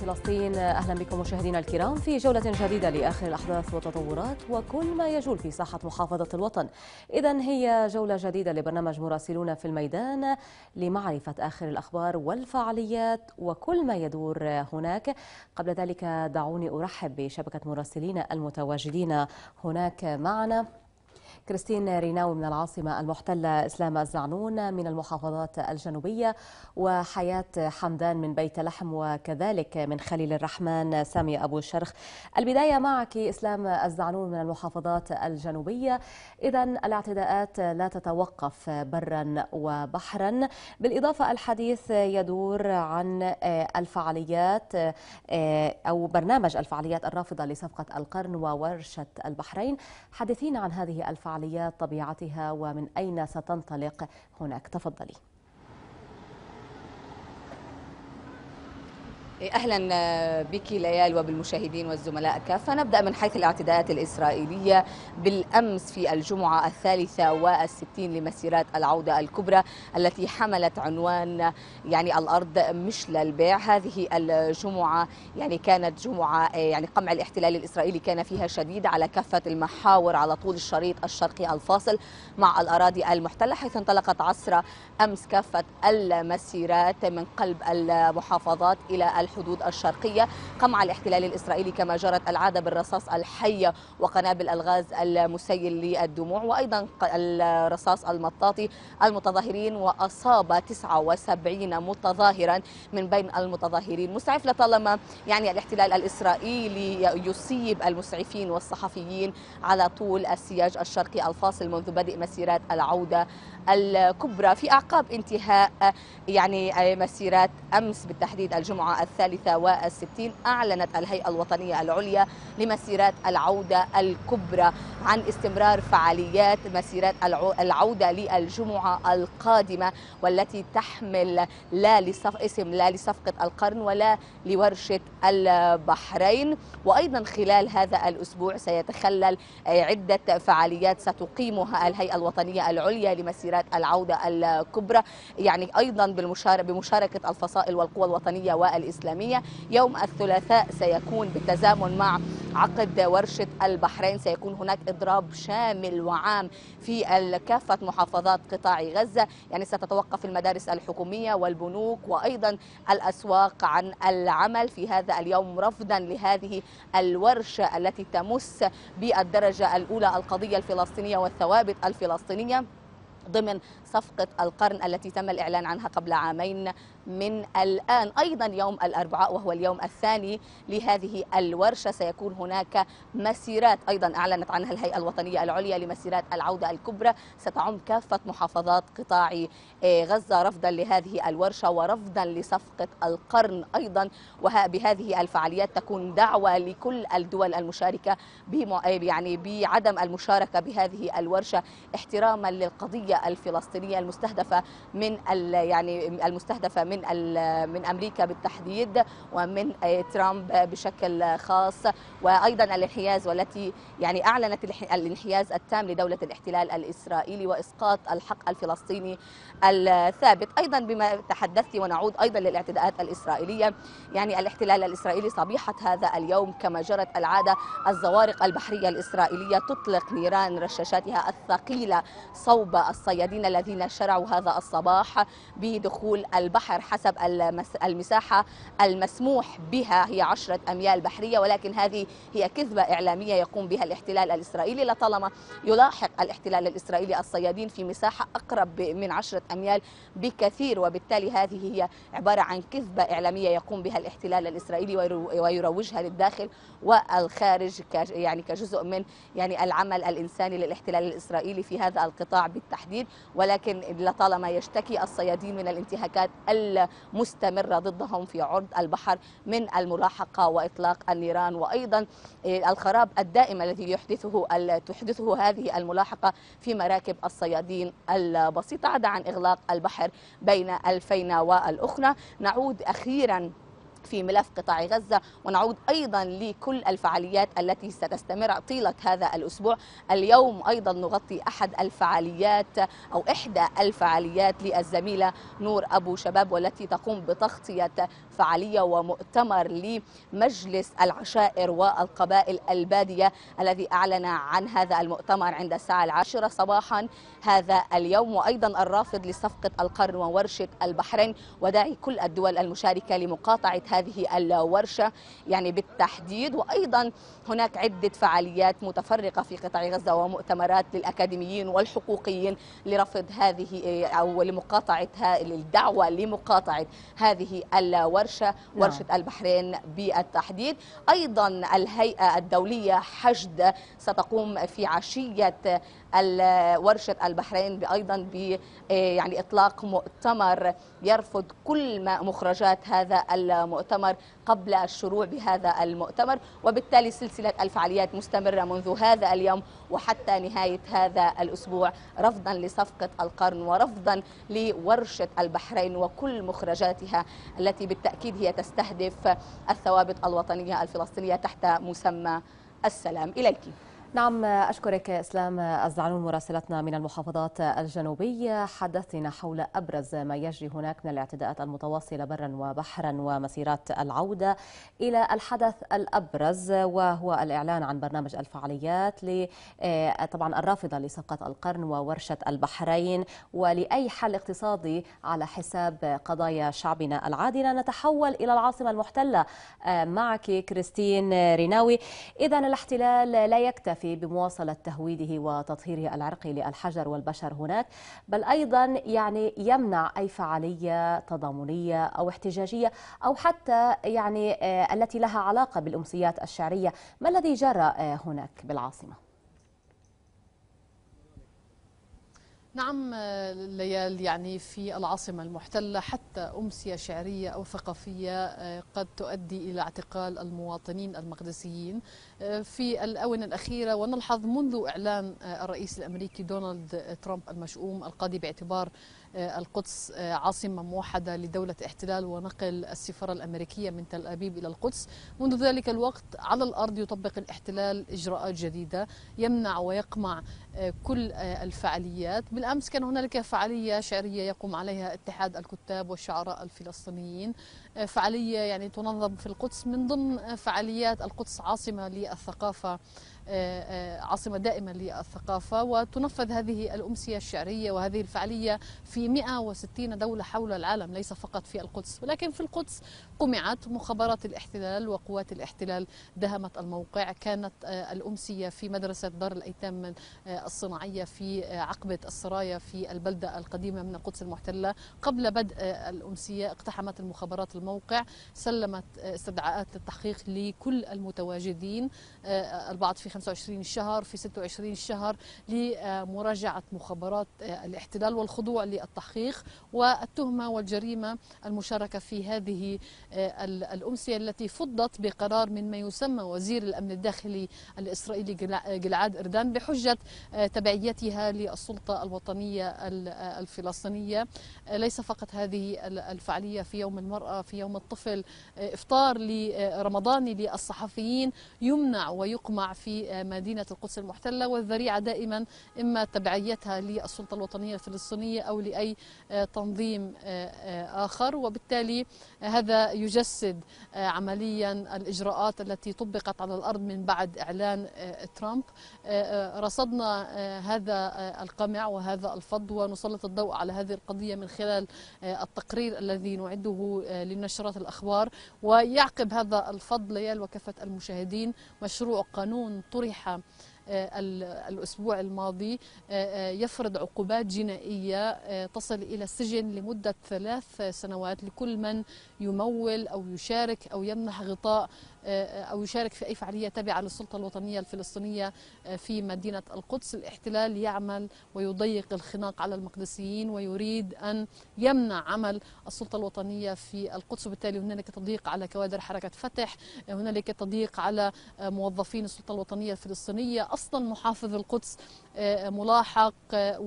فلسطين أهلا بكم مشاهدينا الكرام في جولة جديدة لآخر الأحداث والتطورات وكل ما يجول في ساحة محافظة الوطن إذا هي جولة جديدة لبرنامج مراسلون في الميدان لمعرفة آخر الأخبار والفعاليات وكل ما يدور هناك قبل ذلك دعوني أرحب بشبكة مراسلين المتواجدين هناك معنا كريستين ريناوي من العاصمة المحتلة إسلام الزعنون من المحافظات الجنوبية وحياة حمدان من بيت لحم وكذلك من خليل الرحمن سامي أبو الشرخ البداية معك إسلام الزعنون من المحافظات الجنوبية إذا الاعتداءات لا تتوقف برا وبحرا بالإضافة الحديث يدور عن آه، الفعاليات آه، أو برنامج الفعاليات الرافضة لصفقة القرن وورشة البحرين حدثينا عن هذه الفعاليات الفعاليات طبيعتها ومن أين ستنطلق هناك تفضلي اهلا آه، بك ليال وبالمشاهدين والزملاء كافه نبدا من حيث الاعتداءات الاسرائيليه بالامس في الجمعه الثالثه والستين لمسيرات العوده الكبرى التي حملت عنوان يعني الارض مش للبيع هذه الجمعه يعني كانت جمعه آه، يعني قمع الاحتلال الاسرائيلي كان فيها شديد على كافه المحاور على طول الشريط الشرقي الفاصل مع الاراضي المحتله حيث انطلقت عصر امس كافه المسيرات من قلب المحافظات الى الحدود الشرقية قمع الاحتلال الإسرائيلي كما جرت العادة بالرصاص الحي وقنابل الغاز المسيل للدموع وأيضا الرصاص المطاطي المتظاهرين وأصاب 79 متظاهرا من بين المتظاهرين مسعف لطالما يعني الاحتلال الإسرائيلي يصيب المسعفين والصحفيين على طول السياج الشرقي الفاصل منذ بدء مسيرات العودة الكبرى في أعقاب انتهاء يعني مسيرات أمس بالتحديد الجمعة الثانية الثالثة والستين أعلنت الهيئة الوطنية العليا لمسيرات العودة الكبرى عن استمرار فعاليات مسيرات العودة للجمعة القادمة والتي تحمل لا لصف اسم لا لصفقة القرن ولا لورشة البحرين وأيضا خلال هذا الأسبوع سيتخلل عدة فعاليات ستقيمها الهيئة الوطنية العليا لمسيرات العودة الكبرى يعني أيضا بمشاركة الفصائل والقوى الوطنية والإسلامية الإسلامية يوم الثلاثاء سيكون بالتزامن مع عقد ورشة البحرين سيكون هناك إضراب شامل وعام في كافة محافظات قطاع غزة يعني ستتوقف المدارس الحكومية والبنوك وأيضا الأسواق عن العمل في هذا اليوم رفضا لهذه الورشة التي تمس بالدرجة الأولى القضية الفلسطينية والثوابت الفلسطينية ضمن صفقة القرن التي تم الإعلان عنها قبل عامين من الآن أيضا يوم الأربعاء وهو اليوم الثاني لهذه الورشة سيكون هناك مسيرات أيضا أعلنت عنها الهيئة الوطنية العليا لمسيرات العودة الكبرى ستعم كافة محافظات قطاع إيه، غزة رفضا لهذه الورشة ورفضا لصفقة القرن أيضا وبهذه الفعاليات تكون دعوة لكل الدول المشاركة إيه، يعني بعدم المشاركة بهذه الورشة احتراما للقضية الفلسطينيه المستهدفه من يعني المستهدفه من من امريكا بالتحديد ومن آه، ترامب بشكل خاص وايضا الانحياز والتي يعني اعلنت الانحياز التام لدوله الاحتلال الاسرائيلي واسقاط الحق الفلسطيني الثابت ايضا بما تحدثت ونعود ايضا للاعتداءات الاسرائيليه يعني الاحتلال الاسرائيلي صبيحه هذا اليوم كما جرت العاده الزوارق البحريه الاسرائيليه تطلق نيران رشاشاتها الثقيله صوب الص الصيادين الذين شرعوا هذا الصباح بدخول البحر حسب المساحة المسموح بها هي عشرة أميال بحرية ولكن هذه هي كذبة إعلامية يقوم بها الاحتلال الإسرائيلي لطالما يلاحق الاحتلال الإسرائيلي الصيادين في مساحة أقرب من عشرة أميال بكثير وبالتالي هذه هي عبارة عن كذبة إعلامية يقوم بها الاحتلال الإسرائيلي ويروجها للداخل والخارج يعني كجزء من يعني العمل الإنساني للاحتلال الإسرائيلي في هذا القطاع بالتحديد بالتحديد ولكن لطالما يشتكي الصيادين من الانتهاكات المستمرة ضدهم في عرض البحر من الملاحقة وإطلاق النيران وأيضا آه، الخراب الدائم الذي يحدثه تحدثه هذه الملاحقة في مراكب الصيادين البسيطة عدا عن إغلاق البحر بين الفينة والأخنة نعود أخيرا في ملف قطاع غزة ونعود أيضا لكل الفعاليات التي ستستمر طيلة هذا الأسبوع اليوم أيضا نغطي أحد الفعاليات أو إحدى الفعاليات للزميلة نور أبو شباب والتي تقوم بتغطية فعالية ومؤتمر لمجلس العشائر والقبائل البادية الذي أعلن عن هذا المؤتمر عند الساعة العاشرة صباحا هذا اليوم وأيضا الرافض لصفقة القرن وورشة البحرين وداعي كل الدول المشاركة لمقاطعة هذه الورشة يعني بالتحديد وأيضا هناك عدة فعاليات متفرقة في قطاع غزة ومؤتمرات للأكاديميين والحقوقيين لرفض هذه أو لمقاطعة الدعوة لمقاطعة هذه الورشة نعم. ورشة نعم. البحرين بالتحديد أيضا الهيئة الدولية حشد ستقوم في عشية ورشه البحرين ايضا ب إيه، يعني اطلاق مؤتمر يرفض كل ما مخرجات هذا المؤتمر قبل الشروع بهذا المؤتمر وبالتالي سلسله الفعاليات مستمره منذ هذا اليوم وحتى نهايه هذا الاسبوع رفضا لصفقه القرن ورفضا لورشه البحرين وكل مخرجاتها التي بالتاكيد هي تستهدف الثوابت الوطنيه الفلسطينيه تحت مسمى السلام إليك نعم أشكرك إسلام الزعلون مراسلتنا من المحافظات الجنوبية حدثنا حول أبرز ما يجري هناك من الاعتداءات المتواصلة برا وبحرا ومسيرات العودة إلى الحدث الأبرز وهو الإعلان عن برنامج الفعاليات آه، طبعا الرافضة لصفقة القرن وورشة البحرين ولأي حل اقتصادي على حساب قضايا شعبنا العادلة نتحول إلى العاصمة المحتلة آه، معك كريستين ريناوي إذا الاحتلال لا يكتفي يكتفي بمواصلة تهويده وتطهيره العرقي للحجر والبشر هناك بل أيضا يعني يمنع أي فعالية تضامنية أو احتجاجية أو حتى يعني آه، التي لها علاقة بالأمسيات الشعرية ما الذي جرى آه، هناك بالعاصمة؟ نعم الليالي آه، يعني في العاصمة المحتلة حتى أمسية شعرية أو ثقافية قد تؤدي إلى اعتقال المواطنين المقدسيين في الآونة الأخيرة ونلحظ منذ إعلان آه، الرئيس الأمريكي دونالد آه، ترامب المشؤوم القاضي باعتبار آه، القدس عاصمة موحدة لدولة احتلال ونقل السفارة الأمريكية من تل أبيب إلى القدس منذ ذلك الوقت على الأرض يطبق الاحتلال إجراءات جديدة يمنع ويقمع كل الفعاليات بالأمس كان هنالك فعالية شعرية يقوم عليها اتحاد الكتاب والشعراء الفلسطينيين فعالية يعني تنظم في القدس من ضمن فعاليات القدس عاصمة للثقافة آه، آه، عاصمة دائمة للثقافة وتنفذ هذه الأمسية الشعرية وهذه الفعالية في 160 دولة حول العالم ليس فقط في القدس ولكن في القدس قمعت مخابرات الاحتلال وقوات الاحتلال دهمت الموقع كانت آه، الأمسية في مدرسة دار الأيتام الصناعية في عقبة السرايا في البلدة القديمة من القدس المحتلة قبل بدء الأمسية اقتحمت المخابرات الموقع سلمت استدعاءات التحقيق لكل المتواجدين البعض في 25 الشهر في 26 الشهر لمراجعة مخابرات الاحتلال والخضوع للتحقيق والتهمة والجريمة المشاركة في هذه الأمسية التي فضت بقرار من ما يسمى وزير الأمن الداخلي الإسرائيلي جلعاد إردان بحجة تبعيتها للسلطة الوطنية الفلسطينية ليس فقط هذه الفعالية في يوم المرأة في يوم الطفل إفطار لرمضاني للصحفيين يمنع ويقمع في مدينة القدس المحتلة والذريعة دائما إما تبعيتها للسلطة الوطنية الفلسطينية أو لأي آه، تنظيم آه، آه، آخر وبالتالي هذا يجسد آه، عمليا الإجراءات التي طبقت على الأرض من بعد إعلان آه، ترامب آه، رصدنا هذا القمع وهذا الفض ونسلط الضوء على هذه القضية من خلال التقرير الذي نعده لنشرات الأخبار ويعقب هذا الفض ليال وكافة المشاهدين مشروع قانون طرح الأسبوع الماضي يفرض عقوبات جنائية تصل إلى السجن لمدة ثلاث سنوات لكل من يمول أو يشارك أو يمنح غطاء آه، آه، أو يشارك في أي فعالية تابعة للسلطة الوطنية الفلسطينية آه، في مدينة القدس الاحتلال يعمل ويضيق الخناق على المقدسيين ويريد أن يمنع عمل السلطة الوطنية في القدس وبالتالي هنالك تضييق على كوادر حركة فتح هنالك تضييق على موظفين السلطة الوطنية الفلسطينية أصلا محافظ القدس آه، ملاحق آه،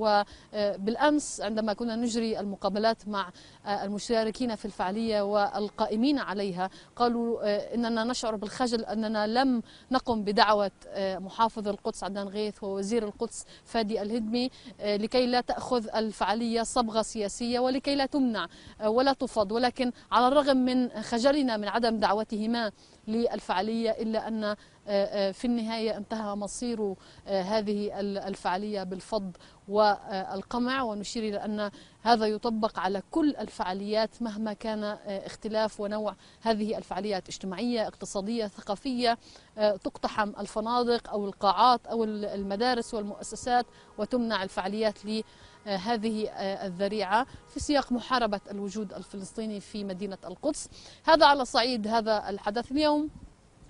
وبالأمس آه، عندما كنا نجري المقابلات مع المشاركين في الفعالية والقائمين عليها قالوا إننا نشعر بالخجل أننا لم نقم بدعوة محافظ القدس عدنان غيث ووزير القدس فادي الهدمي لكي لا تأخذ الفعالية صبغة سياسية ولكي لا تمنع ولا تفض ولكن على الرغم من خجلنا من عدم دعوتهما للفعالية إلا أن آه، آه، في النهاية انتهى مصير آه، هذه الفعالية بالفض والقمع ونشير إلى أن هذا يطبق على كل الفعاليات مهما كان اختلاف ونوع هذه الفعاليات اجتماعية اقتصادية ثقافية تقتحم الفنادق أو القاعات أو المدارس والمؤسسات وتمنع الفعاليات لهذه الذريعة في سياق محاربة الوجود الفلسطيني في مدينة القدس هذا على صعيد هذا الحدث اليوم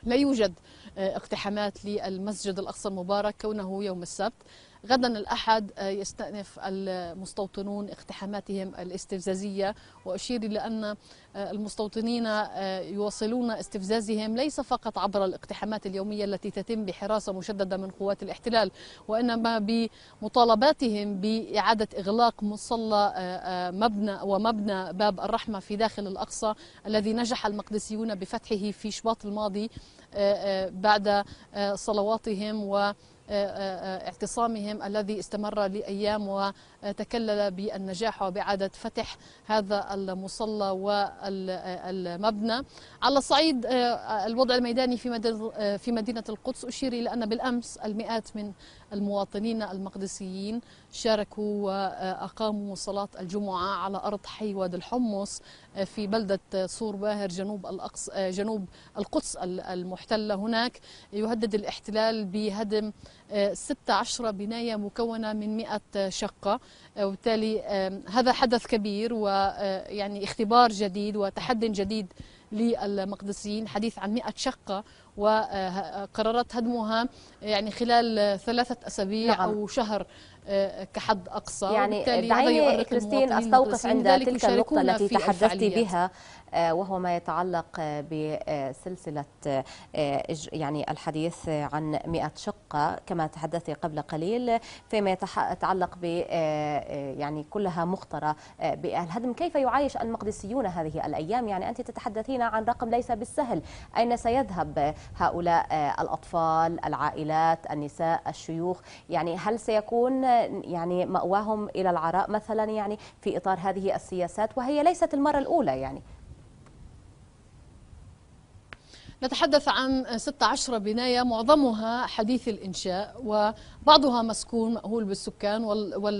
لا يوجد اقتحامات للمسجد الأقصى المبارك كونه يوم السبت غدا الأحد آه، يستأنف المستوطنون اقتحاماتهم الاستفزازية وأشير إلى أن آه، المستوطنين آه، يواصلون استفزازهم ليس فقط عبر الاقتحامات اليومية التي تتم بحراسة مشددة من قوات الاحتلال وإنما بمطالباتهم بإعادة إغلاق مصلى مبنى ومبنى باب الرحمة في داخل الأقصى الذي نجح المقدسيون بفتحه في شباط الماضي بعد صلواتهم و آه، آه، آه، اعتصامهم الذي استمر لأيام وتكلل بالنجاح وبإعادة فتح هذا المصلى والمبنى على الصعيد الوضع الميداني في مدينة القدس أشير إلى أن بالأمس المئات من المواطنين المقدسيين شاركوا وأقاموا صلاة الجمعة على أرض حي واد الحمص في بلدة صور باهر جنوب الأقص جنوب القدس المحتلة هناك يهدد الاحتلال بهدم 16 بناية مكونة من 100 شقة وبالتالي هذا حدث كبير ويعني آه، اختبار جديد وتحدي جديد للمقدسيين حديث عن 100 شقة وقررت هدمها يعني خلال ثلاثة أسابيع نعم. أو شهر آه، كحد أقصى يعني دعيني كريستين أستوقف عند تلك النقطة التي تحدثت بها آه، وهو ما يتعلق آه، بسلسلة يعني الحديث عن 100 شقة كما تحدثت قبل قليل فيما يتعلق ب يعني كلها مخطرة بالهدم كيف يعايش المقدسيون هذه الأيام يعني أنت تتحدثين عن رقم ليس بالسهل أين سيذهب هؤلاء آه، الأطفال العائلات النساء الشيوخ يعني هل سيكون يعني مأواهم إلى العراء مثلا يعني في إطار هذه السياسات وهي ليست المرة الأولى يعني نتحدث عن 16 بناية معظمها حديث الإنشاء وبعضها مسكون مأهول بالسكان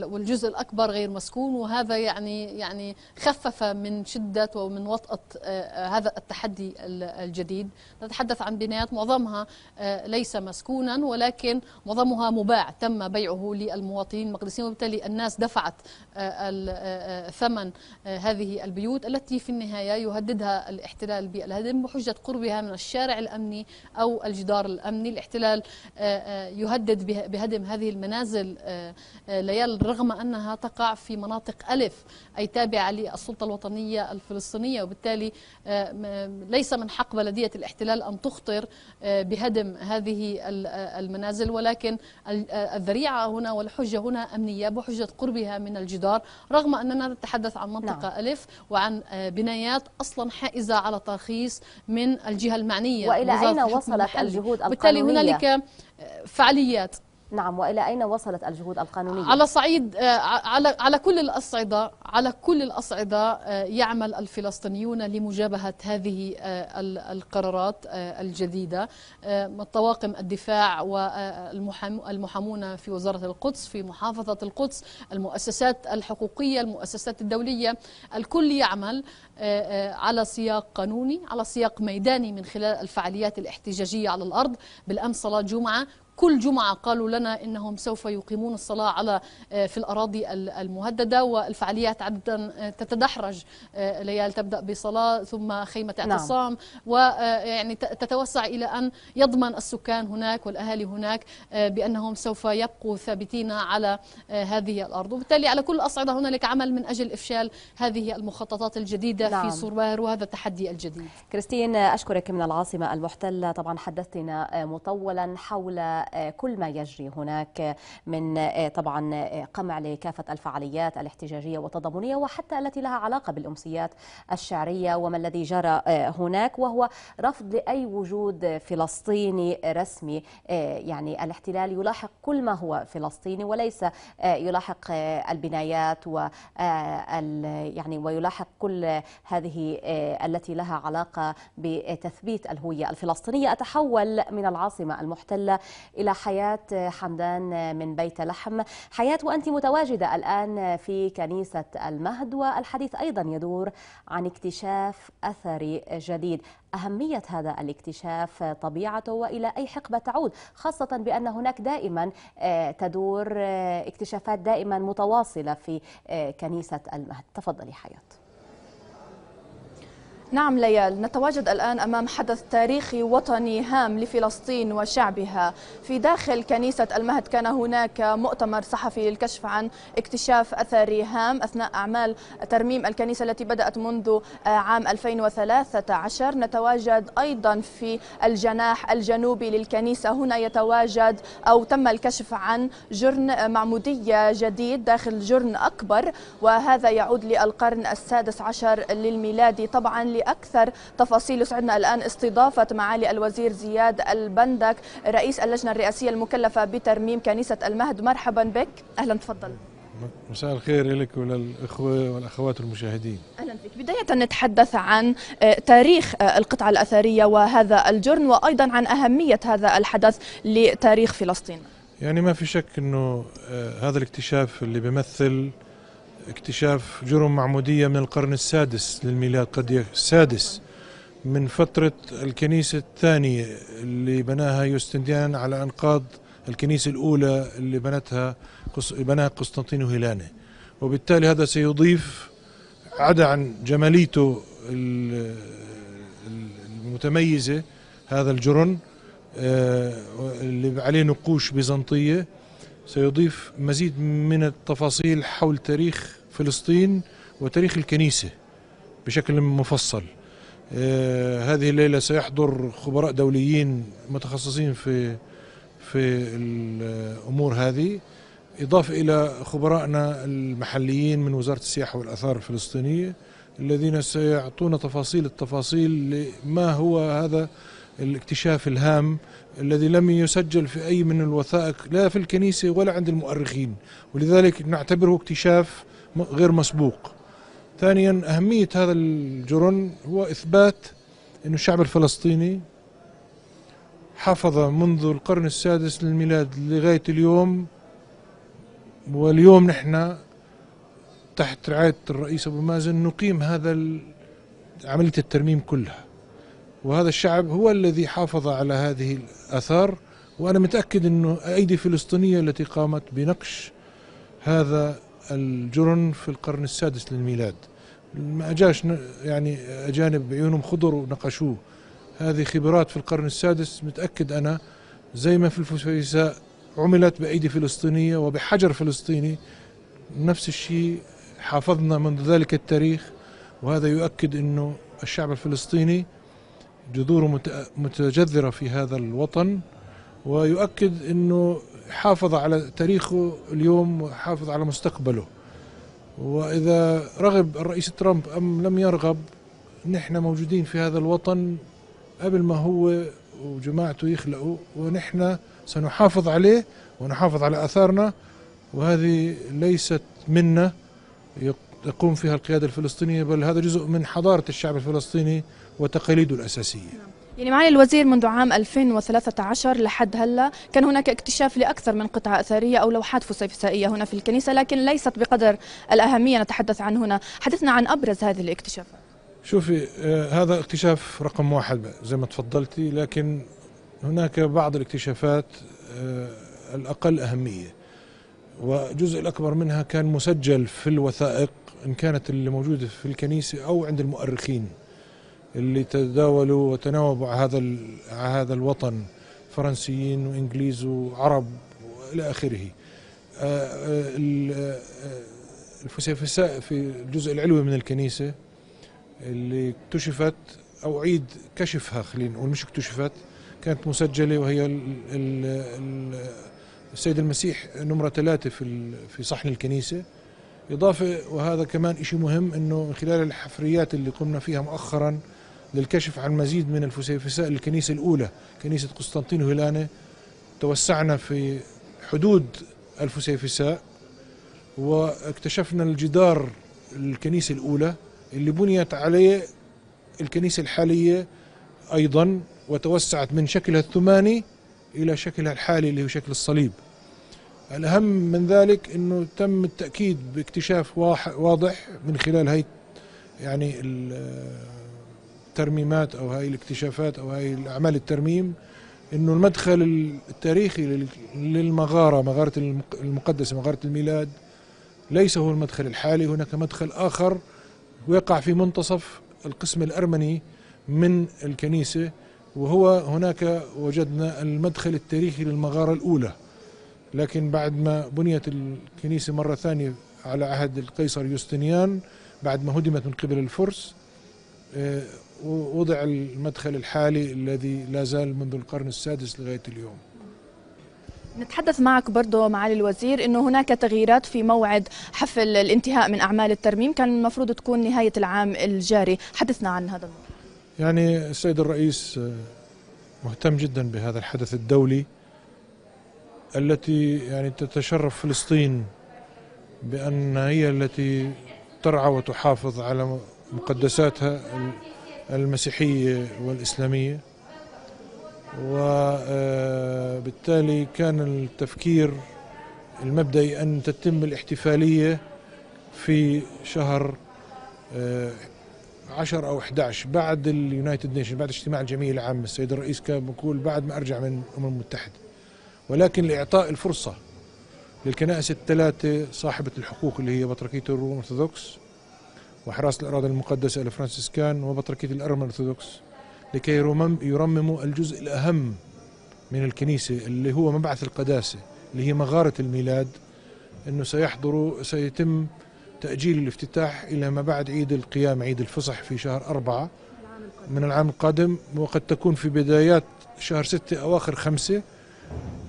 والجزء الأكبر غير مسكون وهذا يعني يعني خفف من شدة ومن وطأة آه، آه، هذا التحدي الجديد نتحدث عن بنايات معظمها آه، ليس مسكونا ولكن معظمها مباع تم بيعه للمواطنين المقدسيين وبالتالي الناس دفعت ثمن هذه البيوت التي في النهاية يهددها الاحتلال بالهدم بحجة قربها من الشيء الشارع الأمني أو الجدار الأمني الاحتلال آه، آه، يهدد بهدم هذه المنازل آه، ليال رغم أنها تقع في مناطق ألف أي تابعة للسلطة الوطنية الفلسطينية وبالتالي آه، ليس من حق بلدية الاحتلال أن تخطر آه، بهدم هذه آه، المنازل ولكن الذريعة هنا والحجة هنا أمنية بحجة قربها من الجدار رغم أننا نتحدث عن منطقة نعم. ألف وعن بنايات أصلا حائزة على ترخيص من الجهة المعنية وإلى أين وصلت الجهود القانونية بالتالي هنالك فعاليات نعم وإلى أين وصلت الجهود القانونية؟ على صعيد آه، على على كل الأصعدة على كل الأصعدة آه، يعمل الفلسطينيون لمجابهة هذه آه، القرارات الجديدة طواقم الدفاع والمحامون في وزارة القدس في محافظة القدس المؤسسات الحقوقية المؤسسات الدولية الكل يعمل على سياق قانوني على سياق ميداني من خلال الفعاليات الاحتجاجية على الأرض بالأمس صلاة جمعة كل جمعة قالوا لنا أنهم سوف يقيمون الصلاة على آه، في الأراضي المهددة والفعاليات عادة آه، تتدحرج آه، ليال تبدأ بصلاة ثم خيمة نعم. اعتصام نعم. ويعني تتوسع إلى أن يضمن السكان هناك والأهالي هناك بأنهم سوف يبقوا ثابتين على هذه الأرض وبالتالي على كل الأصعدة هنالك عمل من أجل إفشال هذه المخططات الجديدة نعم. في سوربار وهذا التحدي الجديد كريستين أشكرك من العاصمة المحتلة طبعا حدثتنا مطولا حول كل ما يجري هناك من آه، طبعا آه، قمع لكافة الفعاليات الاحتجاجية والتضامنية وحتى التي لها علاقة بالأمسيات الشعرية وما الذي جرى آه، هناك وهو رفض لأي وجود فلسطيني رسمي يعني الاحتلال يلاحق كل ما هو فلسطيني وليس يلاحق البنايات و يعني ويلاحق كل هذه التي لها علاقة بتثبيت الهوية الفلسطينية أتحول من العاصمة المحتلة إلى حياة حمدان من بيت لحم حياة وأنت متواجدة الآن في كنيسة المهد والحديث أيضا يدور عن اكتشاف أثري جديد أهمية هذا الاكتشاف طبيعته وإلى أي حقبة تعود خاصة بأن هناك دائما آه، تدور آه، اكتشافات دائما متواصلة في آه، كنيسة المهد تفضلي حياة نعم ليال نتواجد الآن أمام حدث تاريخي وطني هام لفلسطين وشعبها في داخل كنيسة المهد كان هناك مؤتمر صحفي للكشف عن اكتشاف أثري هام أثناء أعمال ترميم الكنيسة التي بدأت منذ آه، عام 2013 نتواجد أيضا في الجناح الجنوبي للكنيسة هنا يتواجد أو تم الكشف عن جرن معمودية جديد داخل جرن أكبر وهذا يعود للقرن السادس عشر للميلادي طبعا بأكثر تفاصيل يسعدنا الآن استضافة معالي الوزير زياد البندك رئيس اللجنة الرئاسية المكلفة بترميم كنيسة المهد مرحبا بك أهلا تفضل مساء الخير لك وللإخوة والأخوات المشاهدين أهلا بك بداية نتحدث عن آه، تاريخ آه، القطعة الأثرية وهذا الجرن وأيضا عن أهمية هذا الحدث لتاريخ فلسطين يعني ما في شك أنه آه، هذا الاكتشاف اللي بيمثل اكتشاف جرم معمودية من القرن السادس للميلاد قد السادس من فترة الكنيسة الثانية اللي بناها يوستنديان على أنقاض الكنيسة الأولى اللي بنتها بناها قسطنطين وهيلانة وبالتالي هذا سيضيف عدا عن جماليته المتميزة هذا الجرن آه، اللي عليه نقوش بيزنطية سيضيف مزيد من التفاصيل حول تاريخ فلسطين وتاريخ الكنيسة بشكل مفصل آه، هذه الليلة سيحضر خبراء دوليين متخصصين في في الأمور هذه إضافة إلى خبرائنا المحليين من وزارة السياحة والأثار الفلسطينية الذين سيعطونا تفاصيل التفاصيل لما هو هذا الاكتشاف الهام الذي لم يسجل في أي من الوثائق لا في الكنيسة ولا عند المؤرخين ولذلك نعتبره اكتشاف غير مسبوق ثانيا أهمية هذا الجرن هو إثبات أن الشعب الفلسطيني حافظ منذ القرن السادس للميلاد لغاية اليوم واليوم نحن تحت رعاية الرئيس أبو مازن نقيم هذا عملية الترميم كلها وهذا الشعب هو الذي حافظ على هذه الآثار وأنا متأكد أنه أيدي فلسطينية التي قامت بنقش هذا الجرن في القرن السادس للميلاد ما أجاش يعني أجانب بعيونهم خضر ونقشوه هذه خبرات في القرن السادس متأكد أنا زي ما في الفسيفساء عملت بأيدي فلسطينية وبحجر فلسطيني نفس الشيء حافظنا منذ ذلك التاريخ وهذا يؤكد أنه الشعب الفلسطيني جذوره متجذرة في هذا الوطن ويؤكد أنه حافظ على تاريخه اليوم وحافظ على مستقبله وإذا رغب الرئيس ترامب أم لم يرغب نحن موجودين في هذا الوطن قبل ما هو وجماعته يخلقوا ونحن سنحافظ عليه ونحافظ على أثارنا وهذه ليست منا يقوم فيها القيادة الفلسطينية بل هذا جزء من حضارة الشعب الفلسطيني وتقاليده الأساسية يعني معالي الوزير منذ عام 2013 لحد هلا كان هناك اكتشاف لأكثر من قطعة أثرية أو لوحات فسيفسائية هنا في الكنيسة لكن ليست بقدر الأهمية نتحدث عن هنا حدثنا عن أبرز هذه الاكتشافات شوفي آه، هذا اكتشاف رقم واحد زي ما تفضلتي لكن هناك بعض الاكتشافات آه، الأقل أهمية والجزء الأكبر منها كان مسجل في الوثائق إن كانت اللي موجودة في الكنيسة أو عند المؤرخين اللي تداولوا وتناوبوا على هذا على هذا الوطن فرنسيين وانجليز وعرب والى اخره آه، آه، آه، الفسيفساء في الجزء العلوي من الكنيسه اللي اكتشفت او عيد كشفها خلينا نقول مش اكتشفت كانت مسجله وهي ال ال السيد المسيح نمره ثلاثه في في صحن الكنيسه إضافة وهذا كمان شيء مهم أنه من خلال الحفريات اللي قمنا فيها مؤخرا للكشف عن مزيد من الفسيفساء للكنيسة الأولى كنيسة قسطنطين هيلانة توسعنا في حدود الفسيفساء واكتشفنا الجدار الكنيسة الأولى اللي بنيت عليه الكنيسة الحالية أيضا وتوسعت من شكلها الثماني إلى شكلها الحالي اللي هو شكل الصليب الأهم من ذلك أنه تم التأكيد باكتشاف واضح من خلال هي يعني الترميمات أو هاي الاكتشافات أو هاي الأعمال الترميم أنه المدخل التاريخي للمغارة مغارة المقدسة مغارة الميلاد ليس هو المدخل الحالي هناك مدخل آخر ويقع في منتصف القسم الأرمني من الكنيسة وهو هناك وجدنا المدخل التاريخي للمغارة الأولى لكن بعد ما بنيت الكنيسة مرة ثانية على عهد القيصر يوستنيان بعد ما هدمت من قبل الفرس آه، وضع المدخل الحالي الذي لا زال منذ القرن السادس لغاية اليوم نتحدث معك برضه معالي الوزير انه هناك تغييرات في موعد حفل الانتهاء من اعمال الترميم كان المفروض تكون نهايه العام الجاري حدثنا عن هذا الموضوع يعني السيد الرئيس آه، مهتم جدا بهذا الحدث الدولي التي يعني تتشرف فلسطين بان هي التي ترعى وتحافظ على مقدساتها المسيحية والإسلامية وبالتالي آه، كان التفكير المبدئي أن تتم الاحتفالية في شهر 10 آه، أو 11 بعد اليونايتد نيشن بعد اجتماع الجمعية العامة السيد الرئيس كان بقول بعد ما أرجع من الأمم المتحدة ولكن لإعطاء الفرصة للكنائس الثلاثة صاحبة الحقوق اللي هي بطريركية الروم الأرثوذكس وحراسة الأراضي المقدسة الفرنسيسكان وبطركية الأرمن الأرثوذكس لكي يرمموا الجزء الأهم من الكنيسة اللي هو مبعث القداسة اللي هي مغارة الميلاد أنه سيحضروا سيتم تأجيل الافتتاح إلى ما بعد عيد القيام عيد الفصح في شهر أربعة من العام القادم وقد تكون في بدايات شهر ستة أواخر خمسة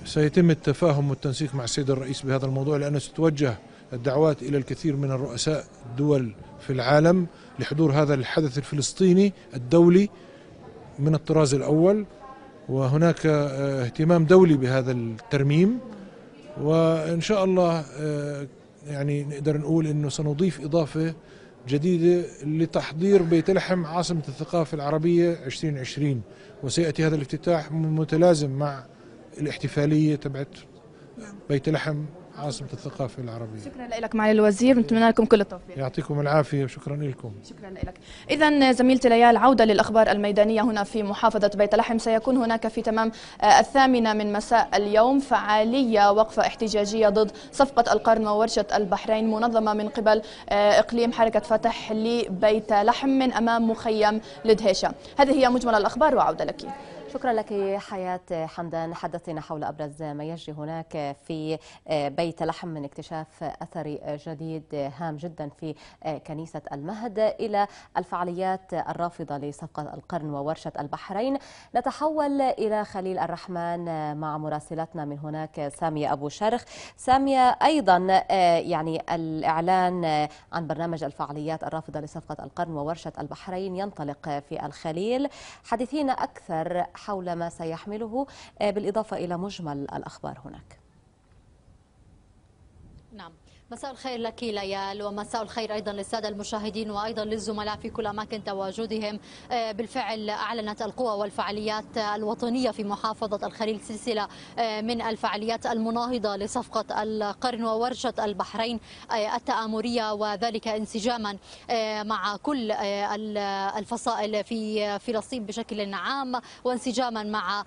سيتم التفاهم والتنسيق مع السيد الرئيس بهذا الموضوع لأنه ستتوجه الدعوات إلى الكثير من الرؤساء الدول في العالم لحضور هذا الحدث الفلسطيني الدولي من الطراز الأول وهناك آه، اهتمام دولي بهذا الترميم وإن شاء الله آه، يعني نقدر نقول أنه سنضيف إضافة جديدة لتحضير بيت لحم عاصمة الثقافة العربية 2020 وسيأتي هذا الافتتاح متلازم مع الاحتفالية تبعت نعم. بيت لحم عاصمة الثقافة العربية شكرا لك معالي الوزير نتمنى لكم كل التوفيق يعطيكم العافية وشكرا لكم شكرا لك إذا زميلتي ليال عودة للأخبار الميدانية هنا في محافظة بيت لحم سيكون هناك في تمام آه، الثامنة من مساء اليوم فعالية وقفة احتجاجية ضد صفقة القرن وورشة البحرين منظمة من قبل آه، إقليم حركة فتح لبيت لحم من أمام مخيم لدهيشة هذه هي مجمل الأخبار وعودة لك شكرا لك حياة حمدان حدثنا حول أبرز ما يجري هناك في بيت لحم من اكتشاف أثر جديد هام جدا في كنيسة المهد إلى الفعاليات الرافضة لصفقة القرن وورشة البحرين نتحول إلى خليل الرحمن مع مراسلتنا من هناك سامية أبو شرخ سامية أيضا يعني الإعلان عن برنامج الفعاليات الرافضة لصفقة القرن وورشة البحرين ينطلق في الخليل حدثينا أكثر حول ما سيحمله آه، بالإضافة إلى مجمل الأخبار هناك مساء الخير لك ليال ومساء الخير ايضا للساده المشاهدين وايضا للزملاء في كل اماكن تواجدهم آه، بالفعل اعلنت القوى والفعاليات الوطنيه في محافظه الخليل سلسله آه، من الفعاليات المناهضه لصفقه القرن وورشه البحرين آه، التآمريه وذلك انسجاما مع كل الفصائل في فلسطين بشكل عام وانسجاما مع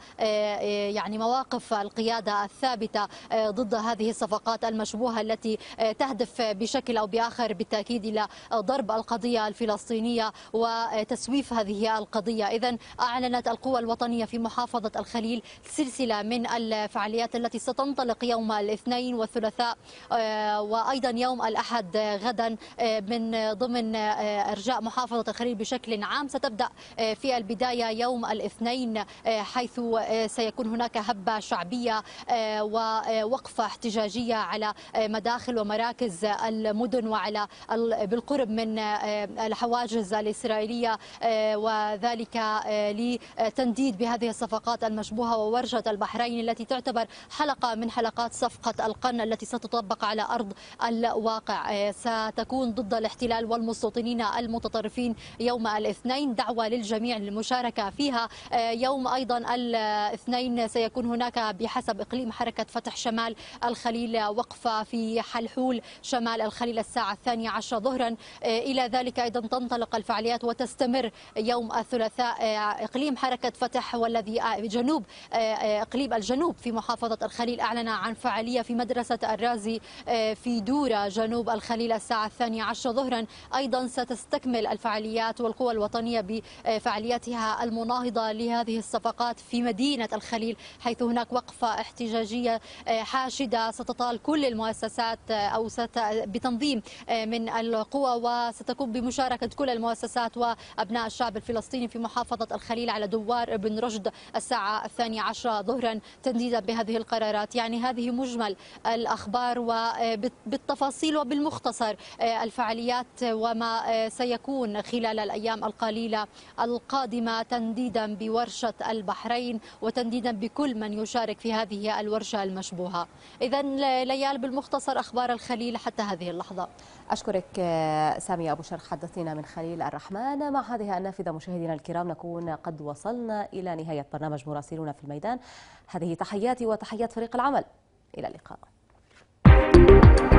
يعني مواقف القياده الثابته ضد هذه الصفقات المشبوهه التي تهدف بشكل أو بآخر بالتأكيد إلى ضرب القضية الفلسطينية وتسويف هذه القضية إذا أعلنت القوى الوطنية في محافظة الخليل سلسلة من الفعاليات التي ستنطلق يوم الاثنين والثلاثاء آه، وأيضا يوم الأحد غدا آه، من ضمن آه، إرجاء محافظة الخليل بشكل عام ستبدأ في البداية يوم الاثنين حيث سيكون هناك هبة شعبية ووقفة احتجاجية على مداخل وما مراكز المدن وعلى بالقرب من آه، الحواجز الإسرائيلية آه، وذلك آه، لتنديد بهذه الصفقات المشبوهة وورشة البحرين التي تعتبر حلقة من حلقات صفقة القرن التي ستطبق على أرض الواقع ستكون ضد الاحتلال والمستوطنين المتطرفين يوم الاثنين دعوة للجميع للمشاركة فيها يوم أيضا الاثنين سيكون هناك بحسب إقليم حركة فتح شمال الخليل وقفة في حلحو حلول شمال الخليل الساعة الثانية عشر ظهرا آه، إلى ذلك أيضا تنطلق الفعاليات وتستمر يوم الثلاثاء آه، إقليم حركة فتح والذي آه، جنوب إقليم الجنوب في محافظة الخليل أعلن عن فعالية في مدرسة الرازي في دورة جنوب الخليل الساعة الثانية عشر ظهرا أيضا ستستكمل الفعاليات والقوى الوطنية بفعالياتها المناهضة لهذه الصفقات في مدينة الخليل حيث هناك وقفة احتجاجية حاشدة ستطال كل المؤسسات أو ست بتنظيم آه، من القوى وستكون بمشاركة كل المؤسسات وأبناء الشعب الفلسطيني في محافظة الخليل على دوار ابن رشد الساعة الثانية عشرة ظهرا تنديدا بهذه القرارات يعني هذه مجمل الأخبار وبالتفاصيل آه، وبالمختصر آه، الفعاليات وما سيكون خلال الأيام القليلة القادمة تنديدا بورشة البحرين وتنديدا بكل من يشارك في هذه الورشة المشبوهة إذا ليال بالمختصر أخبار الخليل خليل حتى هذه اللحظة أشكرك آه، سامي أبو شر حدثنا من خليل الرحمن مع هذه النافذة مشاهدينا الكرام نكون قد وصلنا إلى نهاية برنامج مراسلون في الميدان هذه تحياتي وتحيات فريق العمل إلى اللقاء